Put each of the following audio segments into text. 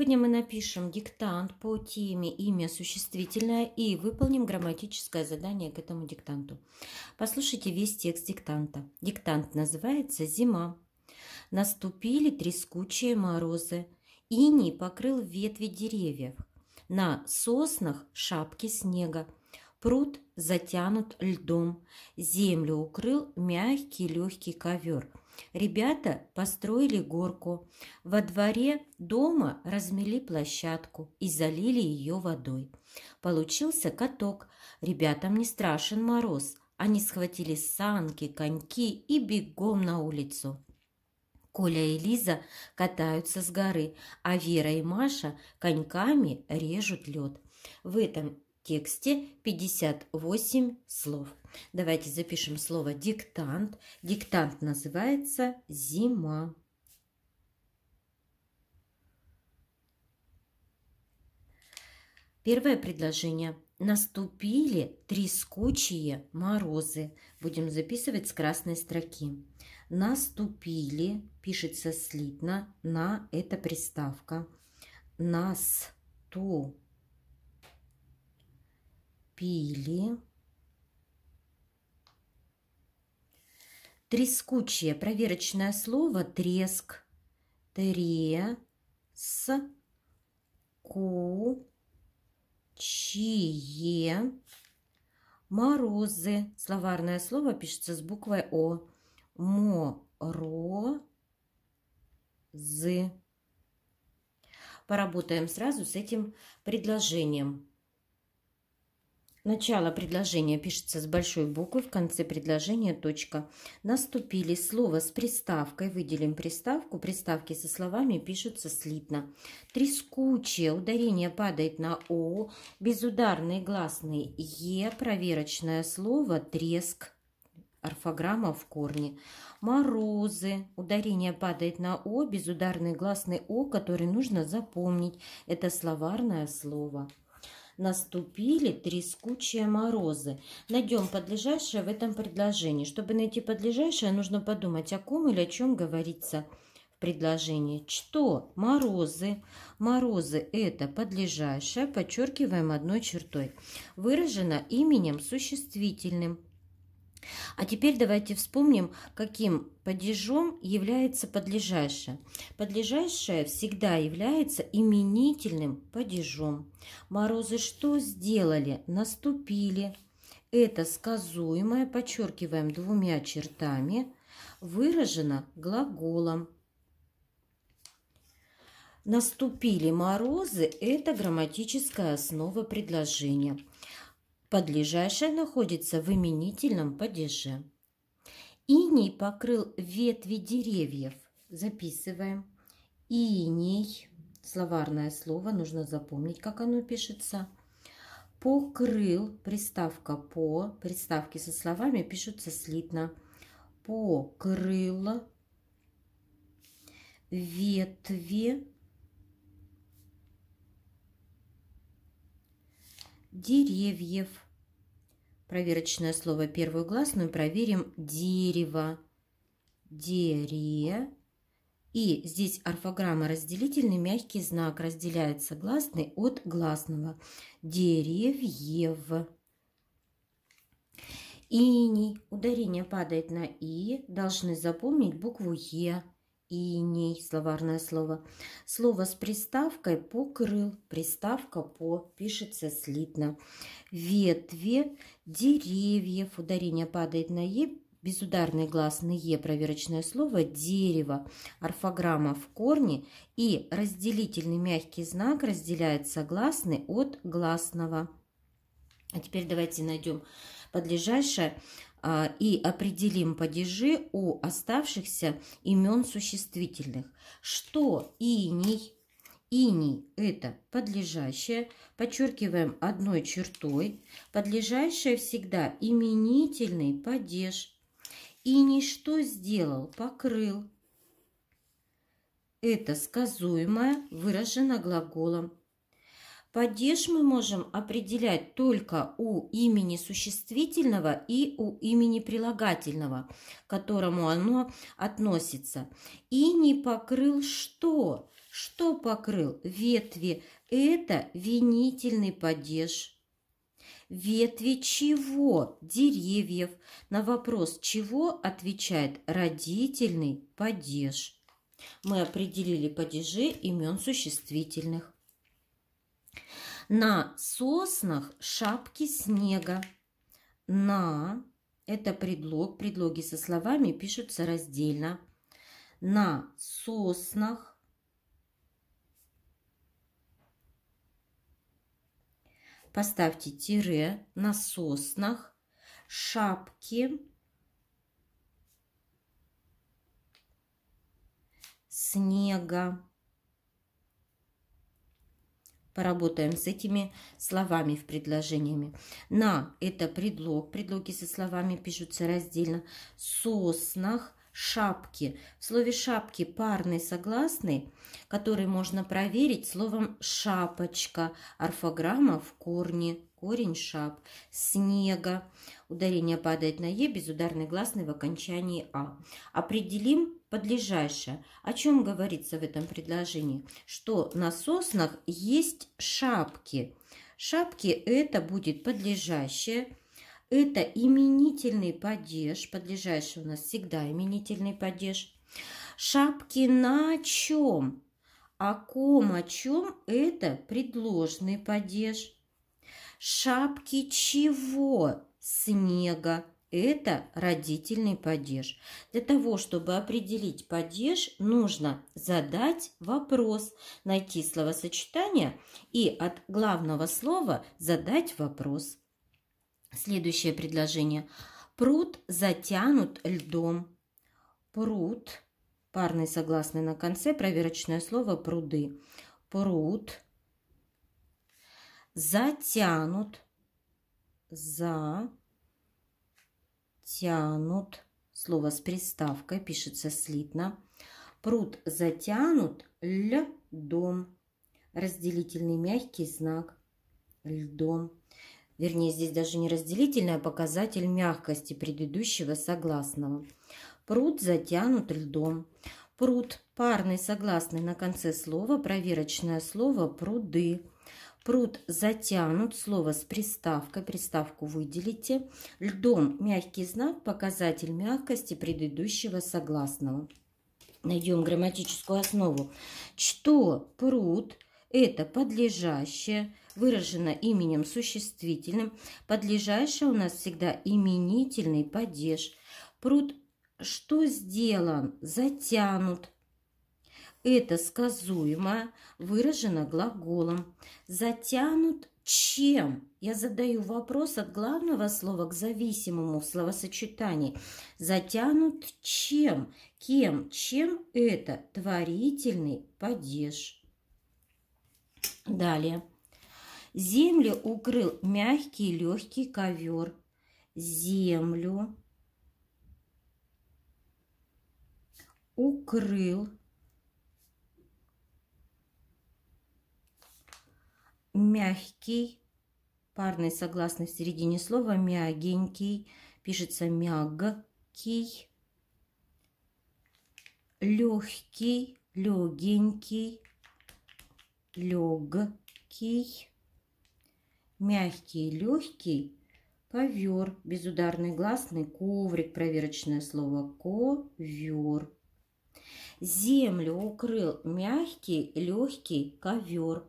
Сегодня мы напишем диктант по теме «Имя существительное» и выполним грамматическое задание к этому диктанту. Послушайте весь текст диктанта. Диктант называется «Зима». Наступили трескучие морозы. Иний покрыл ветви деревьев. На соснах шапки снега. Пруд затянут льдом. Землю укрыл мягкий легкий ковер – Ребята построили горку. Во дворе дома размели площадку и залили ее водой. Получился каток. Ребятам не страшен мороз. Они схватили санки, коньки и бегом на улицу. Коля и Лиза катаются с горы, а Вера и Маша коньками режут лед. В этом тексте 58 слов. Давайте запишем слово «диктант». Диктант называется «зима». Первое предложение. Наступили трескучие морозы. Будем записывать с красной строки. Наступили, пишется слитно, на – это приставка. Нас, ту, Пили. Трескучее проверочное слово треск. Трес. Ку. Чие. Морозы. Словарное слово пишется с буквой О. Морозы. Поработаем сразу с этим предложением. Начало предложения пишется с большой буквы, в конце предложения точка. Наступили слово с приставкой, выделим приставку, приставки со словами пишутся слитно. Трескучее, ударение падает на О, безударные гласные Е, проверочное слово треск, орфограмма в корне. Морозы. Ударение падает на О, безударный гласный О, который нужно запомнить. Это словарное слово наступили трескучие морозы. Найдем подлежащее в этом предложении. Чтобы найти подлежащее, нужно подумать, о ком или о чем говорится в предложении. Что? Морозы. Морозы – это подлежащее, подчеркиваем одной чертой. Выражено именем существительным – а теперь давайте вспомним, каким падежом является подлежащее. Подлежащее всегда является именительным падежом. Морозы что сделали? Наступили. Это сказуемое, подчеркиваем двумя чертами, выражено глаголом. Наступили морозы – это грамматическая основа предложения. Подлежащее находится в именительном падеже. Иней покрыл ветви деревьев. Записываем. Иней. Словарное слово, нужно запомнить, как оно пишется. Покрыл, приставка по, приставки со словами пишутся слитно. Покрыл ветви деревьев. Проверочное слово первую гласную проверим дерево. Дере. И здесь орфограмма разделительный, мягкий знак разделяется гласный от гласного. Деревьев. Ини. Ударение падает на и. Должны запомнить букву Е иней, словарное слово. Слово с приставкой покрыл, приставка по, пишется слитно. Ветви деревьев, ударение падает на е, безударный гласный е, проверочное слово, дерево, орфограмма в корне и разделительный мягкий знак разделяет согласный от гласного. А теперь давайте найдем подлежащее а, и определим падежи у оставшихся имен существительных. Что иней? Иней – это подлежащее, подчеркиваем одной чертой. Подлежащее всегда именительный падеж. Иней что сделал? Покрыл. Это сказуемое выражено глаголом Падеж мы можем определять только у имени существительного и у имени прилагательного, к которому оно относится. «И не покрыл что?» Что покрыл? Ветви. Это винительный падеж. Ветви чего? Деревьев. На вопрос «чего?» отвечает родительный падеж. Мы определили падежи имен существительных. На соснах шапки снега. На – это предлог. Предлоги со словами пишутся раздельно. На соснах Поставьте тире на соснах, шапки, снега поработаем с этими словами в предложениями. На – это предлог, предлоги со словами пишутся раздельно. Соснах, шапки. В слове шапки парный согласный, который можно проверить словом шапочка. Орфограмма в корне, корень шап. Снега. Ударение падает на «е», без ударной гласной в окончании «а». Определим подлежащее. О чем говорится в этом предложении? Что на соснах есть шапки. Шапки это будет подлежащее. Это именительный падеж. Подлежащий у нас всегда именительный падеж. Шапки на чем? О а ком, о чем это предложный падеж. Шапки чего? Снега. Это родительный падеж. Для того, чтобы определить падеж, нужно задать вопрос, найти словосочетание и от главного слова задать вопрос. Следующее предложение. Пруд затянут льдом. Пруд. Парный согласный на конце. Проверочное слово пруды. Пруд. Затянут. За затянут. Слово с приставкой пишется слитно. Пруд затянут льдом. Разделительный мягкий знак льдом. Вернее, здесь даже не разделительный, а показатель мягкости предыдущего согласного. Пруд затянут льдом. Пруд – парный согласный на конце слова, проверочное слово «пруды». Пруд затянут, слово с приставкой, приставку выделите. Льдом мягкий знак, показатель мягкости предыдущего согласного. Найдем грамматическую основу. Что пруд – это подлежащее, выражено именем существительным. Подлежащее у нас всегда именительный падеж. Пруд что сделан? Затянут это сказуемо выражено глаголом. Затянут чем? Я задаю вопрос от главного слова к зависимому в словосочетании. Затянут чем? Кем? Чем это? Творительный падеж. Далее. Землю укрыл мягкий легкий ковер. Землю укрыл мягкий, парный согласный в середине слова, мягенький, пишется мягкий, легкий, легенький, легкий, мягкий, легкий, ковер, безударный гласный, коврик, проверочное слово ковер. Землю укрыл мягкий, легкий ковер.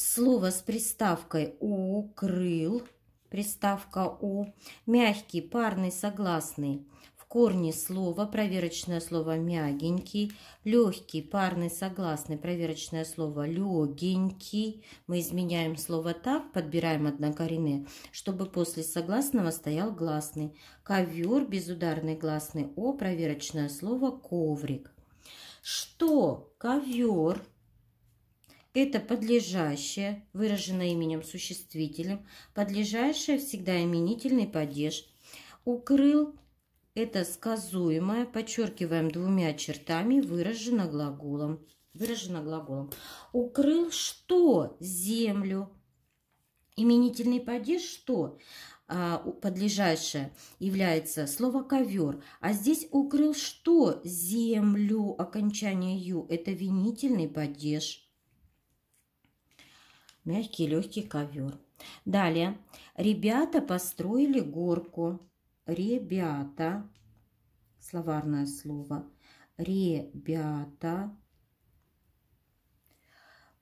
Слово с приставкой «у» – крыл, приставка «у», мягкий, парный, согласный. В корне слова проверочное слово «мягенький», легкий, парный, согласный, проверочное слово «легенький». Мы изменяем слово так, подбираем однокоренные, чтобы после согласного стоял гласный. Ковер, безударный гласный «о», проверочное слово «коврик». Что? Ковер, это подлежащее, выраженное именем существителем, подлежащее всегда именительный падеж. Укрыл – это сказуемое, подчеркиваем двумя чертами, выражено глаголом. Выражено глаголом. Укрыл что? Землю. Именительный падеж что? А, подлежащее является слово «ковер». А здесь укрыл что? Землю. Окончание «ю» – это винительный падеж мягкий легкий ковер. Далее. Ребята построили горку. Ребята. Словарное слово. Ребята.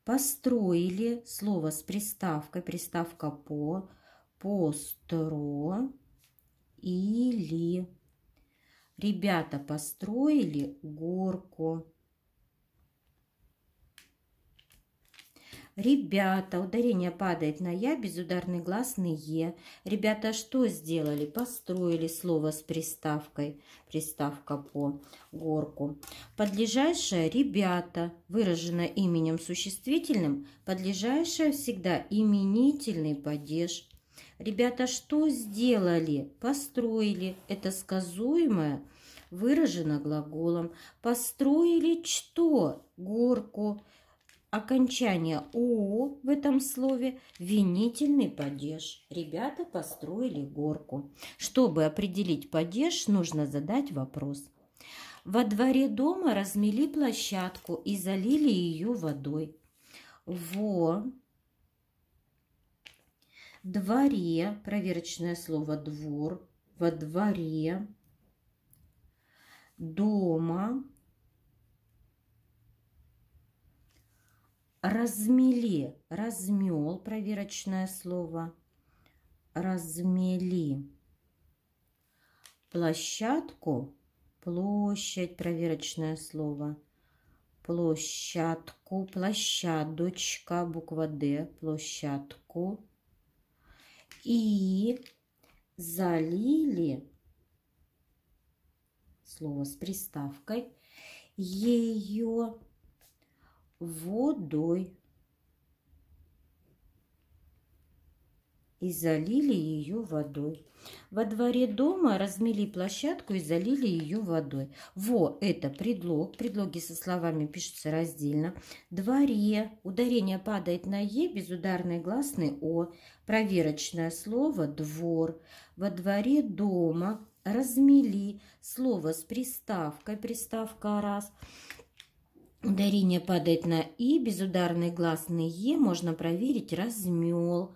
Построили слово с приставкой. Приставка по. Постро. Или. Ребята построили горку. Ребята, ударение падает на «я», безударный гласный «е». Ребята что сделали? Построили слово с приставкой, приставка по горку. Подлежащее «ребята», выражено именем существительным, подлежащее всегда именительный падеж. Ребята что сделали? Построили. Это сказуемое выражено глаголом. Построили что? Горку. Горку окончание «о» в этом слове – винительный падеж. Ребята построили горку. Чтобы определить падеж, нужно задать вопрос. Во дворе дома размели площадку и залили ее водой. Во дворе, проверочное слово «двор», во дворе, дома, размели, размел, проверочное слово, размели. Площадку, площадь, проверочное слово, площадку, площадочка, буква Д, площадку. И залили, слово с приставкой, ее водой и залили ее водой. Во дворе дома размели площадку и залили ее водой. Во – это предлог. Предлоги со словами пишутся раздельно. Дворе. Ударение падает на «е», безударный гласный «о». Проверочное слово «двор». Во дворе дома размели слово с приставкой, приставка «раз». Ударение падает на «и», безударный гласный «е» можно проверить «размел»,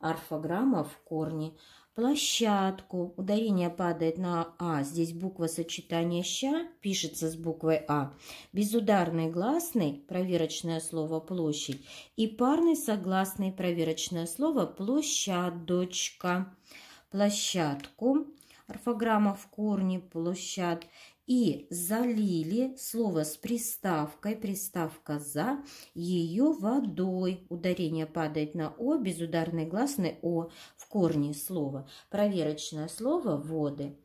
орфограмма в корне. Площадку. Ударение падает на «а». Здесь буква сочетания «ща» пишется с буквой «а». Безударный гласный – проверочное слово «площадь». И парный согласный – проверочное слово «площадочка». Площадку. Орфограмма в корне «площадь» и залили слово с приставкой, приставка «за», ее водой. Ударение падает на «о», безударный гласный «о» в корне слова. Проверочное слово «воды».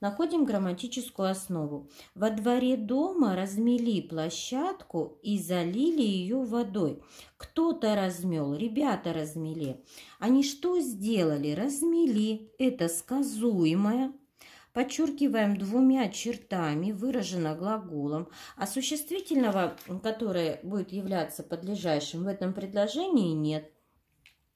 Находим грамматическую основу. Во дворе дома размели площадку и залили ее водой. Кто-то размел, ребята размели. Они что сделали? Размели. Это сказуемое подчеркиваем двумя чертами, выражено глаголом, а существительного, которое будет являться подлежащим в этом предложении, нет.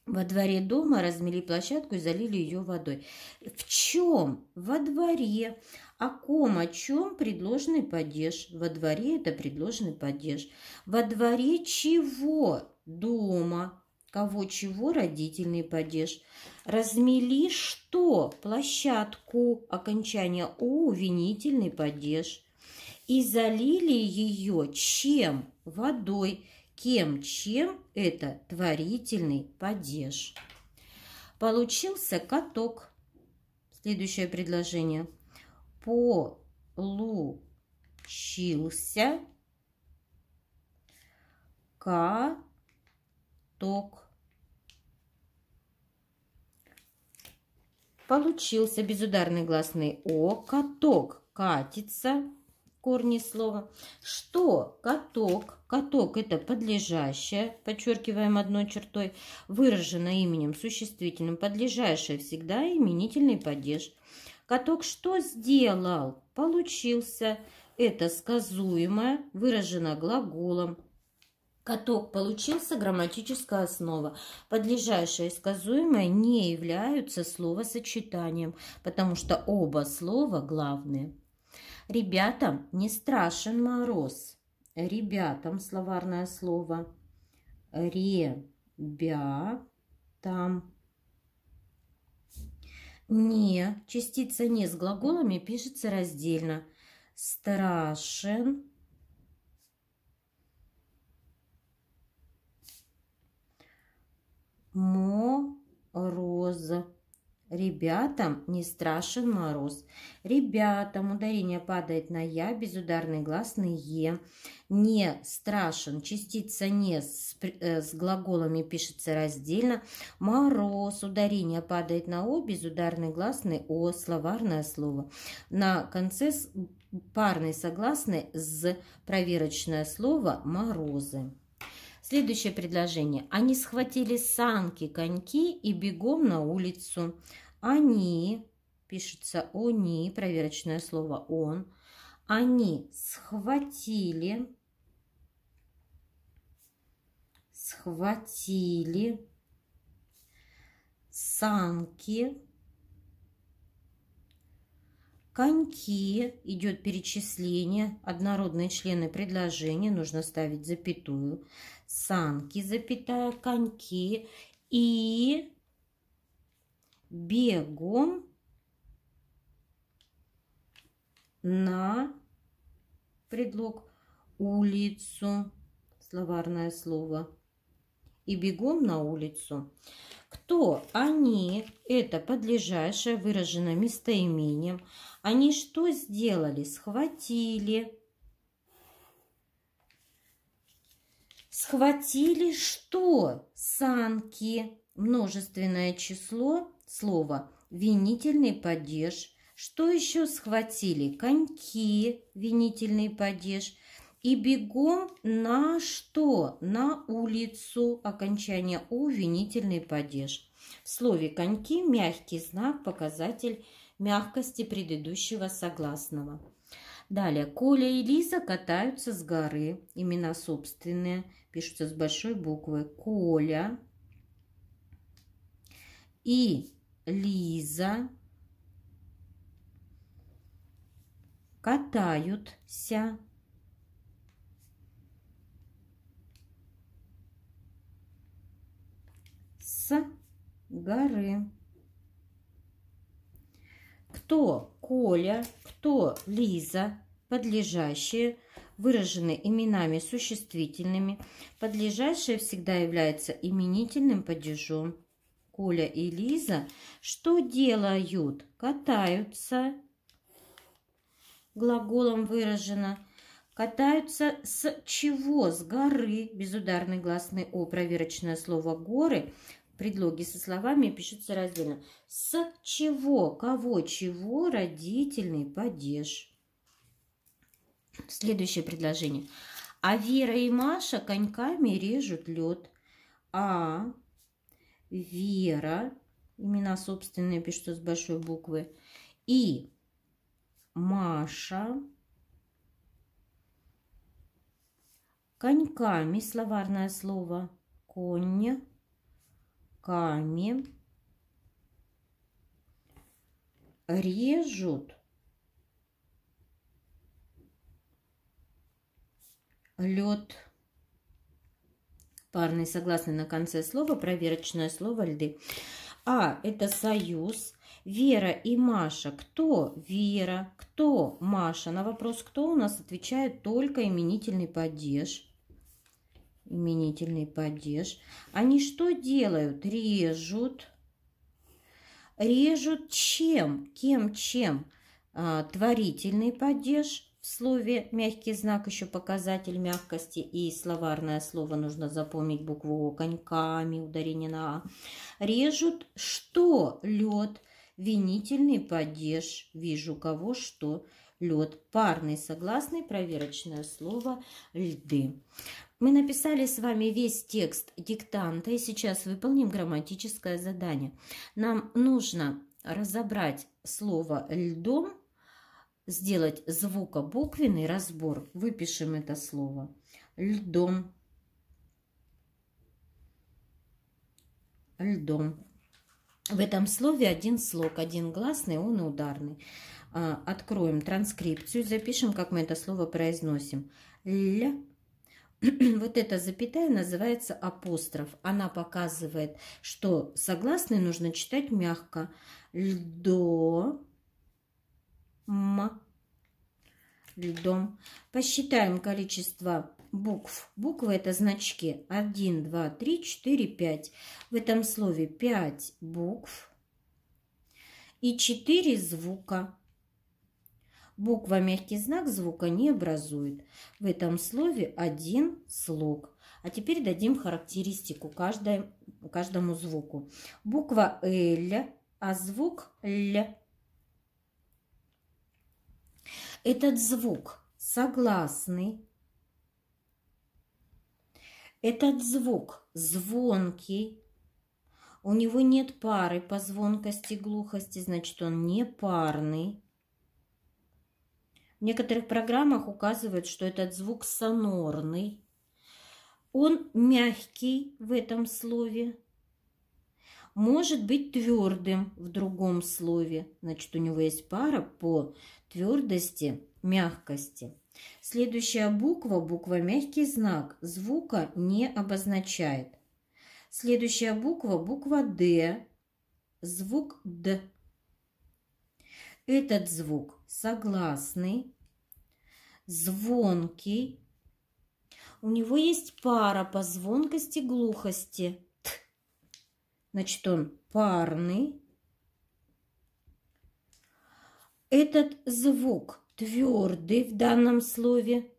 Во дворе дома размели площадку и залили ее водой. В чем? Во дворе. О ком, о чем предложенный падеж? Во дворе это предложенный падеж. Во дворе чего? Дома кого чего родительный падеж. Размели что? Площадку окончания у винительный падеж. И залили ее чем? Водой. Кем чем это творительный падеж? Получился каток. Следующее предложение. Получился каток. Получился безударный гласный О. Каток катится. Корни слова. Что? Каток. Каток – это подлежащее, подчеркиваем одной чертой, выражено именем существительным. Подлежащее всегда именительный падеж. Каток что сделал? Получился. Это сказуемое, выражено глаголом. Каток получился грамматическая основа. Подлежащее и сказуемое не являются словосочетанием, потому что оба слова главные. Ребятам не страшен мороз. Ребятам словарное слово. ре там Не. Частица не с глаголами пишется раздельно. Страшен мороз. Ребятам не страшен мороз. Ребятам ударение падает на «я», безударный гласный «е». Не страшен. Частица «не» с, э, с глаголами пишется раздельно. Мороз. Ударение падает на «о», безударный гласный «о», словарное слово. На конце парной согласный «з», проверочное слово «морозы». Следующее предложение. Они схватили санки, коньки и бегом на улицу. Они, пишется они, проверочное слово он. Они схватили, схватили санки, коньки, идет перечисление, однородные члены предложения, нужно ставить запятую, санки, запятая, коньки и бегом на предлог улицу, словарное слово, и бегом на улицу. Кто они? Это подлежащее выражено местоимением. Они что сделали? Схватили. Схватили что? Санки. Множественное число. Слово винительный падеж. Что еще схватили? Коньки, винительный падеж и бегом на что? На улицу. Окончание «у» – винительный падеж. В слове «коньки» мягкий знак, показатель мягкости предыдущего согласного. Далее. Коля и Лиза катаются с горы. Имена собственные. Пишутся с большой буквы. Коля и Лиза катаются с горы. Кто Коля, кто Лиза, подлежащие, выражены именами существительными. Подлежащее всегда является именительным падежом. Коля и Лиза что делают? Катаются. Глаголом выражено – катаются с чего? С горы. Безударный гласный О. Проверочное слово «горы» предлоги со словами пишутся раздельно. С чего, кого, чего родительный падеж. Следующее предложение. А Вера и Маша коньками режут лед. А Вера, имена собственные пишутся с большой буквы, и Маша коньками, словарное слово конь руками режут лед. Парные согласны на конце слова, проверочное слово льды. А – это союз. Вера и Маша. Кто Вера, кто Маша? На вопрос «кто» у нас отвечает только именительный падеж – именительный падеж. Они что делают? Режут. Режут чем? Кем чем? А, творительный падеж в слове мягкий знак, еще показатель мягкости и словарное слово. Нужно запомнить букву О коньками, ударение на А. Режут что? Лед. Винительный падеж. Вижу кого, что лед. Парный согласный, проверочное слово льды. Мы написали с вами весь текст диктанта и сейчас выполним грамматическое задание. Нам нужно разобрать слово «льдом», сделать звукобуквенный разбор. Выпишем это слово. «Льдом». «Льдом». В этом слове один слог, один гласный, он и ударный. А, откроем транскрипцию, запишем, как мы это слово произносим. «Ль» вот эта запятая называется апостроф. Она показывает, что согласные нужно читать мягко. Льдо, м, льдом. Посчитаем количество букв. Буквы – это значки. 1, 2, 3, 4, 5. В этом слове 5 букв и 4 звука. Буква мягкий знак звука не образует. В этом слове один слог. А теперь дадим характеристику каждой, каждому звуку. Буква «л», а звук «л». Этот звук согласный. Этот звук звонкий. У него нет пары по звонкости, глухости, значит, он не парный. В некоторых программах указывают, что этот звук сонорный. Он мягкий в этом слове, может быть твердым в другом слове. Значит, у него есть пара по твердости, мягкости. Следующая буква, буква мягкий знак, звука не обозначает. Следующая буква, буква «Д», звук «Д» Этот звук согласный, звонкий. У него есть пара по звонкости, глухости. Т. Значит, он парный. Этот звук твердый в данном слове.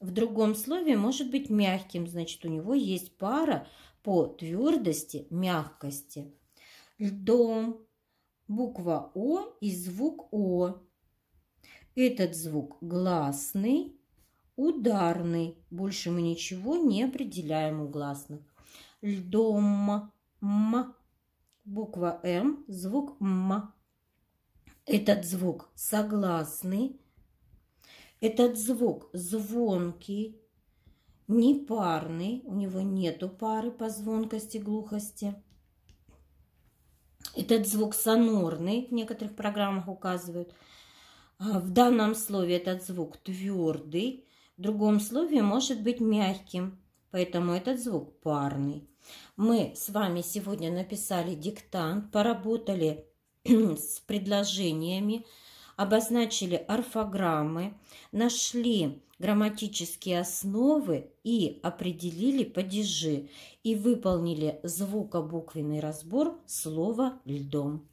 В другом слове может быть мягким, значит, у него есть пара по твердости, мягкости. Льдом, буква О и звук О. Этот звук гласный, ударный. Больше мы ничего не определяем у гласных. Льдом, м, буква М, звук М. Этот звук согласный. Этот звук звонкий, непарный. У него нету пары по звонкости, глухости. Этот звук сонорный, в некоторых программах указывают. А, в данном слове этот звук твердый, в другом слове может быть мягким, поэтому этот звук парный. Мы с вами сегодня написали диктант, поработали с предложениями, обозначили орфограммы, нашли грамматические основы и определили падежи и выполнили звукобуквенный разбор слова «льдом».